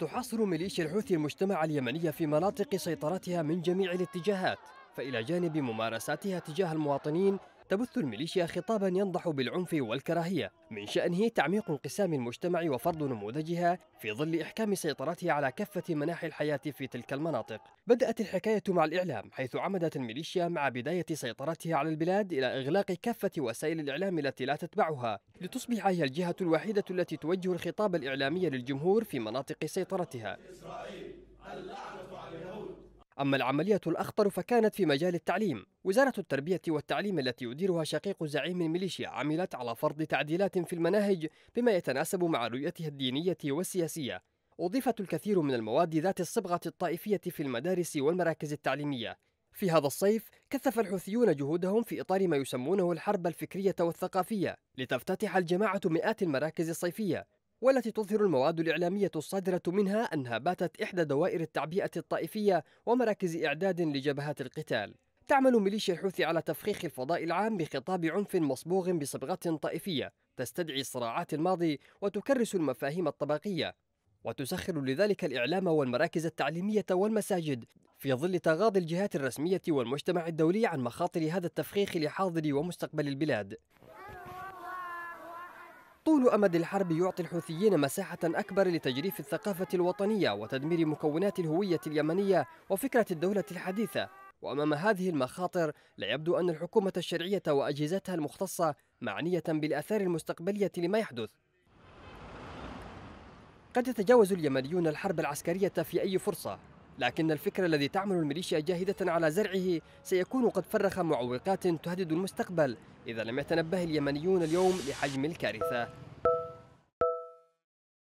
تحاصر ميليشيا الحوثي المجتمع اليمني في مناطق سيطرتها من جميع الاتجاهات فإلى جانب ممارساتها تجاه المواطنين تبث الميليشيا خطابا ينضح بالعنف والكراهية من شأنه تعميق انقسام المجتمع وفرض نموذجها في ظل إحكام سيطرتها على كافة مناحي الحياة في تلك المناطق بدأت الحكاية مع الإعلام حيث عمدت الميليشيا مع بداية سيطرتها على البلاد إلى إغلاق كافة وسائل الإعلام التي لا تتبعها لتصبح هي الجهة الوحيدة التي توجه الخطاب الإعلامي للجمهور في مناطق سيطرتها أما العملية الأخطر فكانت في مجال التعليم وزارة التربية والتعليم التي يديرها شقيق زعيم الميليشيا عملت على فرض تعديلات في المناهج بما يتناسب مع رؤيتها الدينية والسياسية أضيفت الكثير من المواد ذات الصبغة الطائفية في المدارس والمراكز التعليمية في هذا الصيف كثف الحوثيون جهودهم في إطار ما يسمونه الحرب الفكرية والثقافية لتفتتح الجماعة مئات المراكز الصيفية والتي تظهر المواد الإعلامية الصادرة منها أنها باتت إحدى دوائر التعبئة الطائفية ومراكز إعداد لجبهات القتال تعمل ميليشيا الحوثي على تفخيخ الفضاء العام بخطاب عنف مصبوغ بصبغة طائفية تستدعي صراعات الماضي وتكرس المفاهيم الطبقية وتسخر لذلك الإعلام والمراكز التعليمية والمساجد في ظل تغاضي الجهات الرسمية والمجتمع الدولي عن مخاطر هذا التفخيخ لحاضر ومستقبل البلاد طول أمد الحرب يعطي الحوثيين مساحة أكبر لتجريف الثقافة الوطنية وتدمير مكونات الهوية اليمنية وفكرة الدولة الحديثة وأمام هذه المخاطر لا يبدو أن الحكومة الشرعية وأجهزتها المختصة معنية بالآثار المستقبلية لما يحدث قد يتجاوز اليمنيون الحرب العسكرية في أي فرصة لكن الفكر الذي تعمل الميليشيا جاهدة على زرعه سيكون قد فرخ معوقات تهدد المستقبل إذا لم يتنبه اليمنيون اليوم لحجم الكارثة